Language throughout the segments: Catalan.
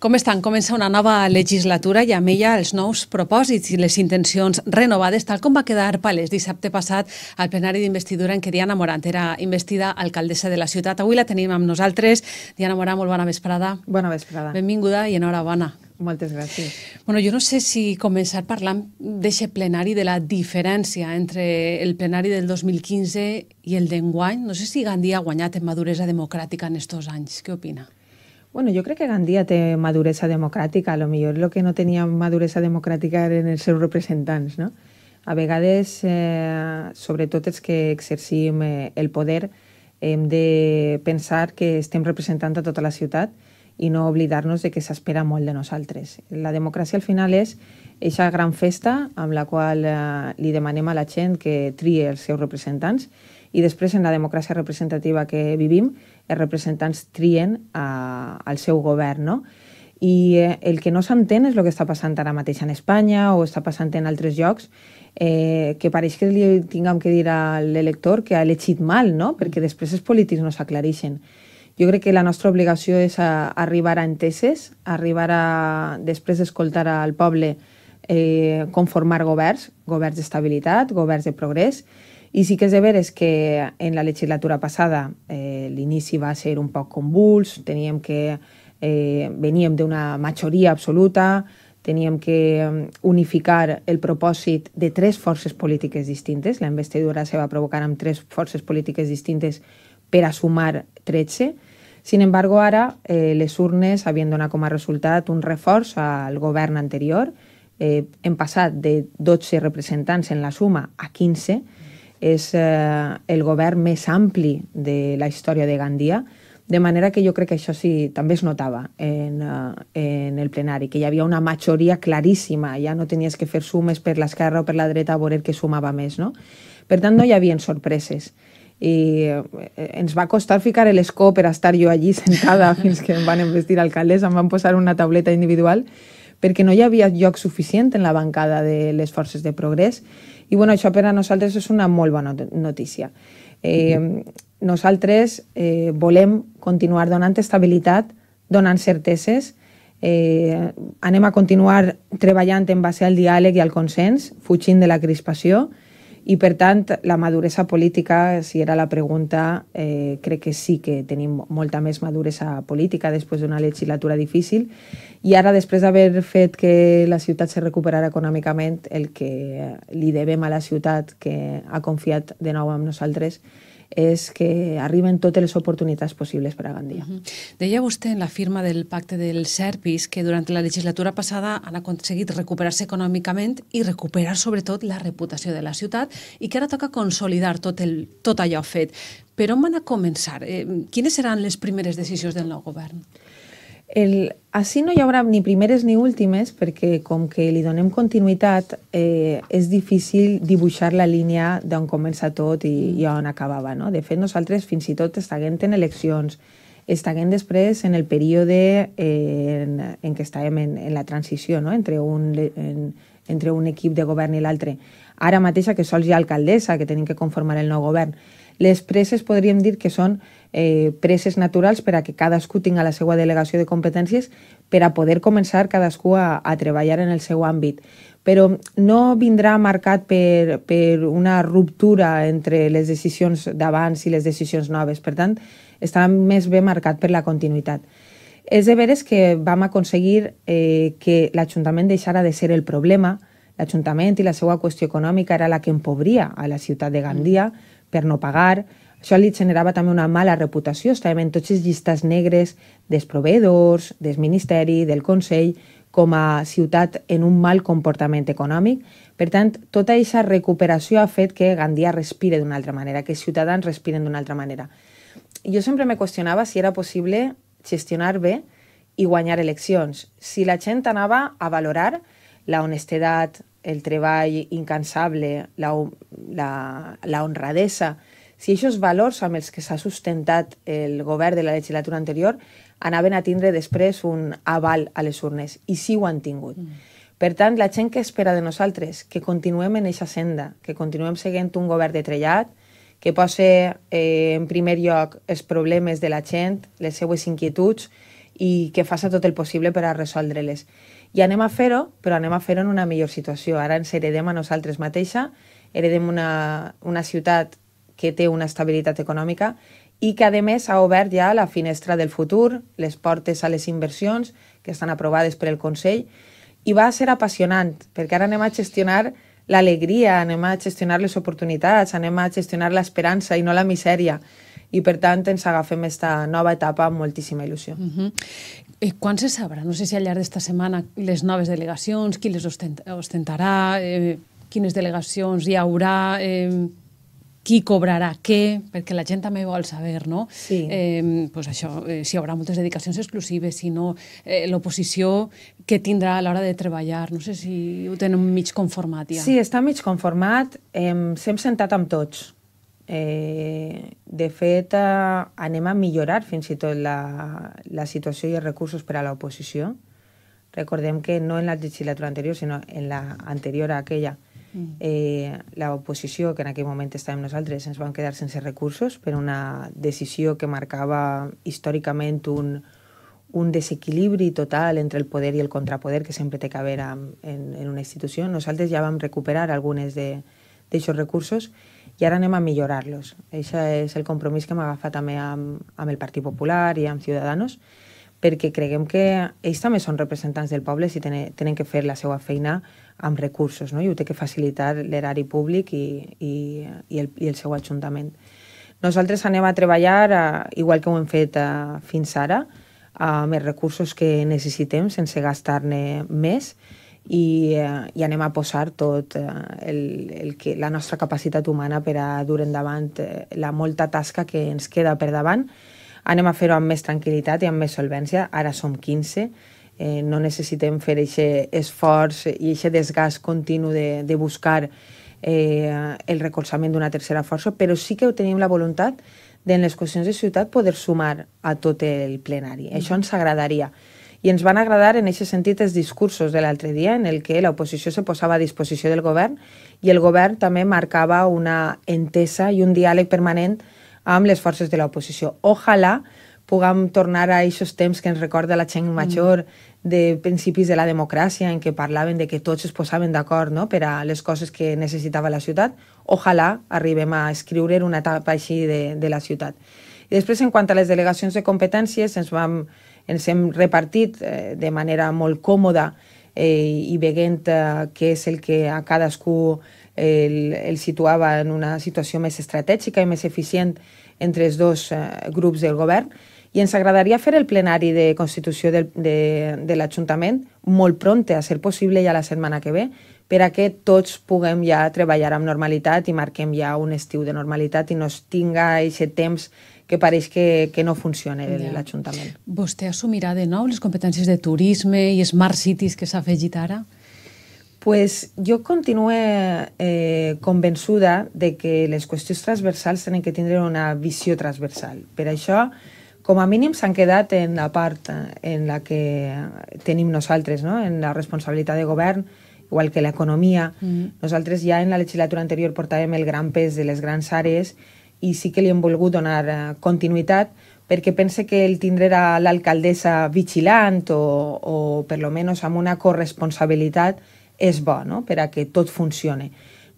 Com estan? Comença una nova legislatura i amb ella els nous propòsits i les intencions renovades, tal com va quedar palès dissabte passat al plenari d'investidura en què Diana Morant era investida alcaldessa de la ciutat. Avui la tenim amb nosaltres. Diana Morant, molt bona vesprada. Bona vesprada. Benvinguda i enhorabona. Moltes gràcies. Bueno, jo no sé si començar parlant d'aquest plenari, de la diferència entre el plenari del 2015 i el d'enguany. No sé si Gandhi ha guanyat en maduresa democràtica en aquests anys. Què opina? Bueno, yo creo que Gandía té maduresa democràtica. A lo millor el que no tenia maduresa democràtica eren els seus representants, no? A vegades, eh, sobretot els que exercim eh, el poder, hem de pensar que estem representant a tota la ciutat i no oblidar-nos de que s'espera molt de nosaltres. La democràcia al final és aquesta gran festa amb la qual eh, li demanem a la gent que trie els seus representants i després, en la democràcia representativa que vivim, els representants trien eh, al seu govern, no? I eh, el que no s'entén és el que està passant ara mateix en Espanya o està passant en altres llocs, eh, que pareix que li tinguem que dir a l'elector que ha elegit mal, no? perquè després els polítics no s'aclareixen. Jo crec que la nostra obligació és a, eh, arribar a enteses, arribar a, després d'escoltar al poble, eh, conformar governs, governs d'estabilitat, governs de progrés, Y sí que es de ver que en la legislatura passada eh, l'inici va ser un poc convuls, teníem que eh, veníem d'una majoria absoluta, teníem que mm, unificar el propòsit de tres forces polítiques distintes. La investidura se va provocar amb tres forces polítiques distintes per a sumar 13. Sin embargo, ara eh, les urnes havien donat com a resultat un reforç al govern anterior. Eh, hem passat de 12 representants en la suma a 15, és eh, el govern més ampli de la història de Gandia, de manera que jo crec que això sí, també es notava en, eh, en el plenari, que hi havia una majoria claríssima, ja no tenies que fer sumes per l'esquerra o per la dreta a veure què sumava més, no? Per tant, no hi havia sorpreses i eh, ens va costar ficar l'escó per estar jo allí sentada fins que em van investir alcaldessa, em van posar una tauleta individual perquè no hi havia lloc suficient en la bancada de les forces de progrés. I bueno, això per a nosaltres és una molt bona notícia. Eh, nosaltres eh, volem continuar donant estabilitat, donant certeses, eh, anem a continuar treballant en base al diàleg i al consens, fugint de la crispació, i, per tant, la maduresa política, si era la pregunta, eh, crec que sí que tenim molta més maduresa política després d'una legislatura difícil. I ara, després d'haver fet que la ciutat se recuperara econòmicament, el que li devem a la ciutat, que ha confiat de nou en nosaltres, és que arriben totes les oportunitats possibles per a Gandia. Uh -huh. Deia vostè en la firma del pacte del Serpis que durant la legislatura passada han aconseguit recuperar-se econòmicament i recuperar sobretot la reputació de la ciutat i que ara toca consolidar tot, el, tot allò fet. Per on van a començar? Eh, quines seran les primeres decisions del nou govern? El, així no hi haurà ni primeres ni últimes, perquè com que li donem continuïtat, eh, és difícil dibuixar la línia d'on comença tot i, i on acabava. No? De fet, nosaltres fins i tot estàvem en eleccions, estàvem després en el període eh, en, en què estàvem en, en la transició no? entre, un, en, entre un equip de govern i l'altre. Ara mateixa que sols hi ha alcaldessa, que tenim que conformar el nou govern. Les preses podríem dir que són eh, preses naturals per a que cadascú tinga la seva delegació de competències per a poder començar cadascú a, a treballar en el seu àmbit. Però no vindrà marcat per, per una ruptura entre les decisions d'abans i les decisions noves. Per tant, estarà més bé marcat per la continuïtat. És de veres que vam aconseguir eh, que l'Ajuntament deixara de ser el problema, l'Ajuntament i la seva qüestió econòmica era la que empobria a la ciutat de Gandia, mm per no pagar. Això li generava també una mala reputació, estàvem en tots els llistats negres dels proveïdors, del Ministeri, del Consell, com a ciutat en un mal comportament econòmic. Per tant, tota aquesta recuperació ha fet que Gandia respire d'una altra manera, que els ciutadans respiren d'una altra manera. Jo sempre me qüestionava si era possible gestionar bé i guanyar eleccions. Si la gent anava a valorar la honestedat, el treball incansable, la, la, la honradesa, si aquests valors amb els que s'ha sustentat el govern de la legislatura anterior anaven a tindre després un aval a les urnes, i sí ho han tingut. Mm. Per tant, la gent que espera de nosaltres que continuem en aquesta senda, que continuem seguint un govern de trellat, que posa eh, en primer lloc els problemes de la gent, les seues inquietuds, i que faci tot el possible per a resoldre-les. I anem a fer-ho, però anem a fer-ho en una millor situació. Ara ens heredem a nosaltres mateixa, heredem una, una ciutat que té una estabilitat econòmica i que, a més, ha obert ja la finestra del futur, les portes a les inversions que estan aprovades per el Consell, i va ser apassionant, perquè ara anem a gestionar l'alegria, anem a gestionar les oportunitats, anem a gestionar l'esperança i no la misèria i per tant ens agafem aquesta nova etapa amb moltíssima il·lusió. Uh eh, -huh. I quan se sabrà? No sé si al llarg d'esta setmana les noves delegacions, qui les ostentarà, eh, quines delegacions hi haurà... Eh, qui cobrarà què, perquè la gent també vol saber, no? Sí. Eh, pues això, eh, si hi haurà moltes dedicacions exclusives, si no, eh, l'oposició què tindrà a l'hora de treballar, no sé si ho tenen mig conformat ja. Sí, està mig conformat, eh, s'hem sentat amb tots, Eh, de fet, eh, anem a millorar fins i tot la, la situació i els recursos per a l'oposició. Recordem que no en la legislatura anterior, sinó en la anterior a aquella, mm. eh, l'oposició, que en aquell moment estàvem nosaltres, ens van quedar sense recursos per una decisió que marcava històricament un, un desequilibri total entre el poder i el contrapoder que sempre té que haver en, en una institució. Nosaltres ja vam recuperar algunes d'aquests recursos, i ara anem a millorar-los. Això és el compromís que hem agafat també amb, amb el Partit Popular i amb Ciudadanos, perquè creguem que ells també són representants del poble si tenen, tenen que fer la seva feina amb recursos, no? i ho té que facilitar l'erari públic i, i, i, el, i el seu ajuntament. Nosaltres anem a treballar, a, igual que ho hem fet a, fins ara, amb els recursos que necessitem sense gastar-ne més, i, eh, i anem a posar tot eh, el, el que, la nostra capacitat humana per a dur endavant eh, la molta tasca que ens queda per davant. Anem a fer-ho amb més tranquil·litat i amb més solvència. Ara som 15, eh, no necessitem fer aquest esforç i aquest desgast continu de, de buscar eh, el recolzament d'una tercera força, però sí que tenim la voluntat d'en les qüestions de ciutat poder sumar a tot el plenari. Mm. Això ens agradaria i ens van agradar en aquest sentit els discursos de l'altre dia en el que l'oposició se posava a disposició del govern i el govern també marcava una entesa i un diàleg permanent amb les forces de l'oposició. Ojalà puguem tornar a aquests temps que ens recorda la gent major mm. de principis de la democràcia en què parlaven de que tots es posaven d'acord no? per a les coses que necessitava la ciutat. Ojalà arribem a escriure una etapa així de, de la ciutat. I després, en quant a les delegacions de competències, ens vam ens hem repartit eh, de manera molt còmoda eh, i veient eh, què és el que a cadascú eh, el, el situava en una situació més estratègica i més eficient entre els dos eh, grups del govern. I ens agradaria fer el plenari de Constitució del, de, de l'Ajuntament molt pront, a ser possible ja la setmana que ve, per a que tots puguem ja treballar amb normalitat i marquem ja un estiu de normalitat i no es tinga aquest temps que pareix que, que no funciona ja. l'Ajuntament. Vostè assumirà de nou les competències de turisme i Smart Cities que s'ha afegit ara? pues jo continuo eh, convençuda de que les qüestions transversals tenen que tindre una visió transversal. Per això, com a mínim s'han quedat en la part en la que tenim nosaltres, no? en la responsabilitat de govern, igual que l'economia. Mm. Nosaltres ja en la legislatura anterior portàvem el gran pes de les grans àrees i sí que li hem volgut donar eh, continuïtat perquè pense que el tindre a l'alcaldessa vigilant o, o per lo menos amb una corresponsabilitat és bo no? per a que tot funcione.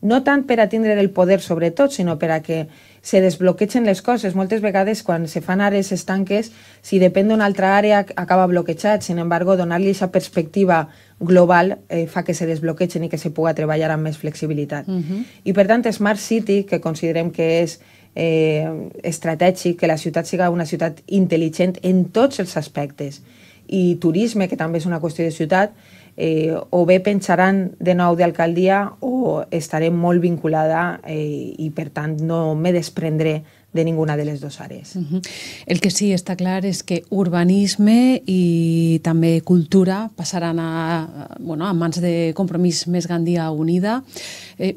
No tant per a tindre el poder sobre tot, sinó per a que se desbloqueixen les coses. Moltes vegades quan se fan àrees estanques, si depèn d'una altra àrea acaba bloquejat. Sin embargo, donar-li aquesta perspectiva global eh, fa que se desbloqueixen i que se puga treballar amb més flexibilitat. Uh mhm. -huh. I per tant, Smart City, que considerem que és eh, estratègic, que la ciutat siga una ciutat intel·ligent en tots els aspectes. I turisme, que també és una qüestió de ciutat, eh, o bé penjaran de nou d'alcaldia o estaré molt vinculada eh, i per tant no me desprendré de ninguna de les dues àrees. Uh -huh. El que sí està clar és que urbanisme i també cultura passaran a, bueno, a mans de Compromís Més Gandia Unida. Eh,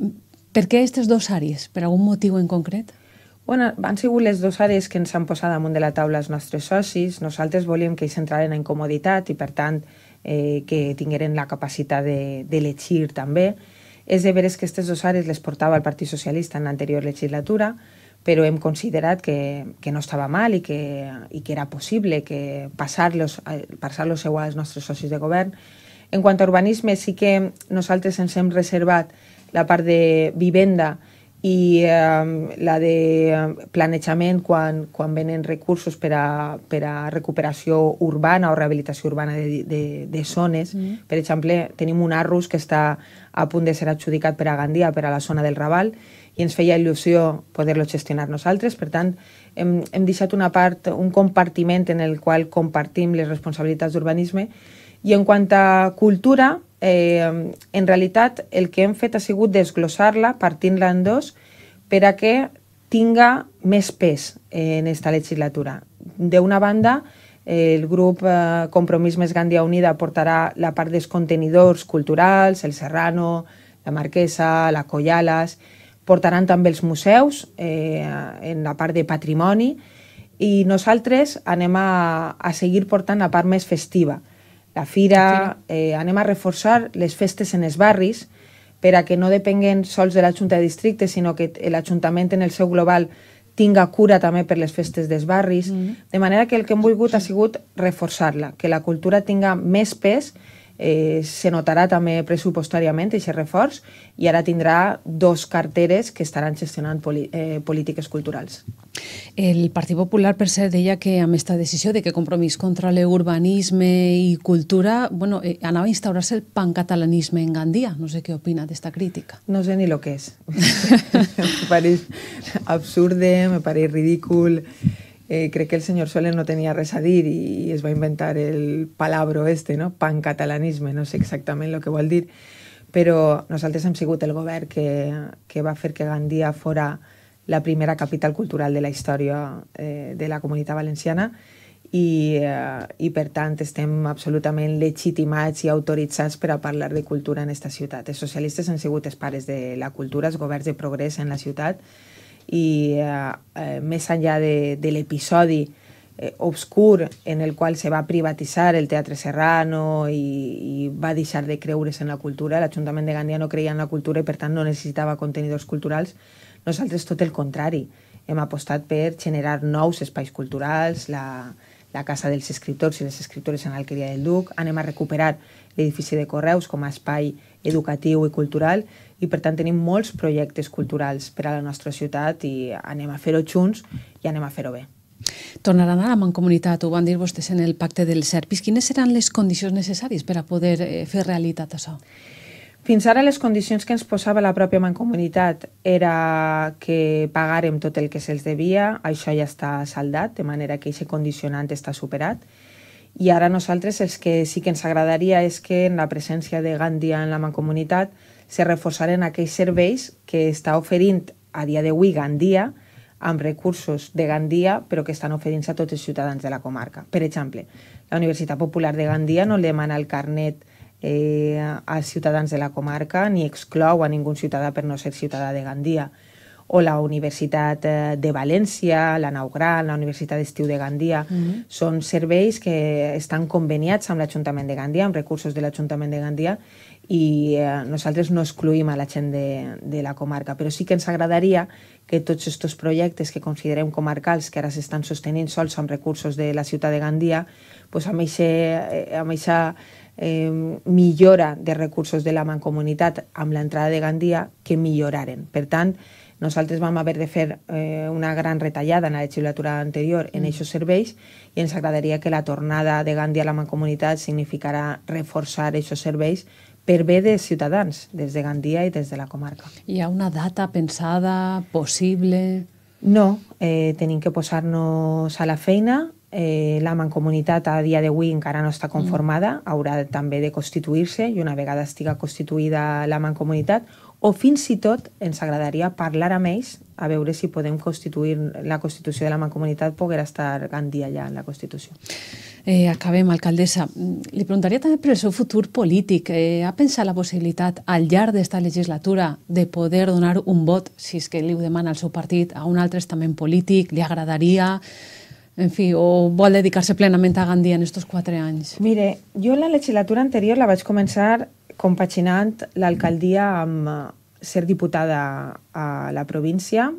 per què aquestes dues àrees? Per algun motiu en concret? Bueno, han sigut les dues àrees que ens han posat damunt de la taula els nostres socis. Nosaltres volíem que ells entraren en comoditat i, per tant, eh, que tingueren la capacitat d'elegir de, també. És de veres que aquestes dues àrees les portava el Partit Socialista en l'anterior legislatura, però hem considerat que, que no estava mal i que, i que era possible que passar-los eh, passar igual als nostres socis de govern. En quant a urbanisme, sí que nosaltres ens hem reservat la part de vivenda, i eh, la de planejament quan, quan venen recursos per a, per a recuperació urbana o rehabilitació urbana de, de, de zones. Mm. Per exemple, tenim un arrus que està a punt de ser adjudicat per a Gandia, per a la zona del Raval, i ens feia il·lusió poder-lo gestionar nosaltres. Per tant, hem, hem deixat una part, un compartiment en el qual compartim les responsabilitats d'urbanisme. I en quant a cultura, Eh, en realitat, el que hem fet ha sigut desglossar-la, partint-la en dos, per a que tinga més pes eh, en esta legislatura. D'una banda, el grup eh, Compromís Més Gandia Unida portarà la part dels contenidors culturals, el Serrano, la Marquesa, la Collales, portaran també els museus eh, en la part de patrimoni i nosaltres anem a, a seguir portant la part més festiva la fira, eh, anem a reforçar les festes en els barris per a que no depenguen sols de la Junta de Districte, sinó que l'Ajuntament en el seu global tinga cura també per les festes dels barris, mm -hmm. de manera que el que hem volgut ha sigut reforçar-la, que la cultura tinga més pes eh, se notarà també pressupostàriament aquest reforç i ara tindrà dos carteres que estaran gestionant poli, eh, polítiques culturals. El Partit Popular, per cert, deia que amb aquesta decisió de que compromís contra l'urbanisme i cultura bueno, eh, anava a instaurar-se el pancatalanisme en Gandia. No sé què opina d'esta crítica. No sé ni lo que és. me pareix absurde, me pareix ridícul eh, crec que el senyor Soler no tenia res a dir i, es va inventar el palabro este, no? pancatalanisme, no sé exactament el que vol dir, però nosaltres hem sigut el govern que, que va fer que Gandia fora la primera capital cultural de la història eh, de la comunitat valenciana i, eh, i per tant estem absolutament legitimats i autoritzats per a parlar de cultura en aquesta ciutat. Els socialistes han sigut els pares de la cultura, els governs de progrés en la ciutat, i eh, eh, més enllà de, de l'episodi eh, obscur en el qual se va privatitzar el Teatre Serrano i, i va deixar de creure's en la cultura, l'Ajuntament de Gandia no creia en la cultura i per tant no necessitava contenidors culturals, nosaltres tot el contrari, hem apostat per generar nous espais culturals, la, eh, la Casa dels Escriptors i les Escriptores en l'Alqueria del Duc. Anem a recuperar l'edifici de Correus com a espai educatiu i cultural i, per tant, tenim molts projectes culturals per a la nostra ciutat i anem a fer-ho junts i anem a fer-ho bé. Tornaran a la mancomunitat, ho van dir vostès en el pacte dels Serpis. Quines seran les condicions necessàries per a poder eh, fer realitat això? Fins ara les condicions que ens posava la pròpia Mancomunitat era que pagàrem tot el que se'ls devia, això ja està saldat, de manera que aquest condicionant està superat, i ara nosaltres el que sí que ens agradaria és que en la presència de Gandia en la Mancomunitat se reforçaren aquells serveis que està oferint a dia d'avui Gandia amb recursos de Gandia però que estan oferint-se a tots els ciutadans de la comarca. Per exemple, la Universitat Popular de Gandia no demana el carnet eh, als ciutadans de la comarca ni exclou a ningú ciutadà per no ser ciutadà de Gandia o la Universitat eh, de València, la Nau Gran, la Universitat d'Estiu de Gandia, mm -hmm. són serveis que estan conveniats amb l'Ajuntament de Gandia, amb recursos de l'Ajuntament de Gandia, i eh, nosaltres no excluïm a la gent de, de la comarca, però sí que ens agradaria que tots aquests projectes que considerem comarcals, que ara s'estan sostenint sols amb recursos de la ciutat de Gandia, pues amb eh, aquesta eh, millora de recursos de la mancomunitat amb l'entrada de Gandia que milloraren. Per tant, nosaltres vam haver de fer eh, una gran retallada en la legislatura anterior en aquests mm. serveis i ens agradaria que la tornada de Gandia a la mancomunitat significarà reforçar aquests serveis per bé de ciutadans, des de Gandia i des de la comarca. Hi ha una data pensada, possible? No, eh, tenim que posar-nos a la feina, Eh, la mancomunitat a dia d'avui encara no està mm. conformada, haurà també de constituir-se i una vegada estiga constituïda la mancomunitat, o fins i tot ens agradaria parlar amb ells a veure si podem constituir la Constitució de la Mancomunitat poder estar en dia allà en la Constitució. Eh, acabem, alcaldessa. Li preguntaria també per el seu futur polític. Eh, ha pensat la possibilitat al llarg d'esta legislatura de poder donar un vot, si és que li ho demana el seu partit, a un altre estament polític? Li agradaria? en fi, o vol dedicar-se plenament a Gandia en estos quatre anys? Mire, jo la legislatura anterior la vaig començar compaginant l'alcaldia amb eh, ser diputada a la província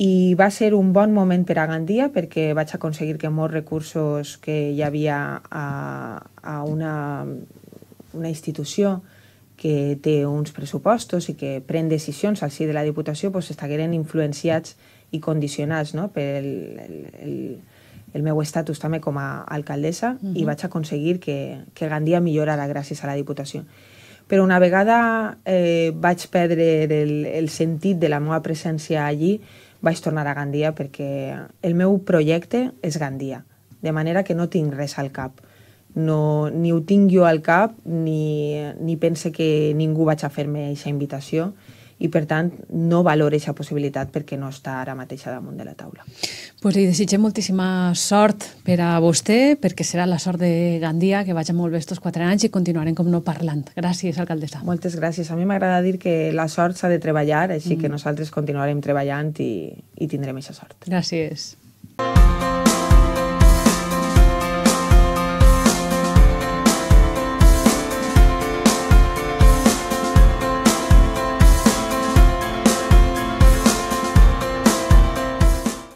i va ser un bon moment per a Gandia eh, perquè vaig aconseguir que molts recursos que hi havia a, a una, una institució que té uns pressupostos i que pren decisions al si de la Diputació pues, estigueren influenciats i condicionats no? per el, el, el el meu estatus també com a alcaldessa uh -huh. i mhm. vaig aconseguir que, que Gandia millorara gràcies a la Diputació. Però una vegada eh, vaig perdre el, el sentit de la meva presència allí, vaig tornar a Gandia perquè el meu projecte és Gandia, de manera que no tinc res al cap. No, ni ho tinc jo al cap ni, ni pense que ningú vaig a fer-me aquesta invitació i, per tant, no valora aquesta possibilitat perquè no està ara mateix damunt de la taula. Pues li desitgem moltíssima sort per a vostè, perquè serà la sort de Gandia, que vagi molt bé estos quatre anys i continuarem com no parlant. Gràcies, alcaldessa. Moltes gràcies. A mi m'agrada dir que la sort s'ha de treballar, així mm. que nosaltres continuarem treballant i, i tindrem aquesta sort. Gràcies. Gràcies.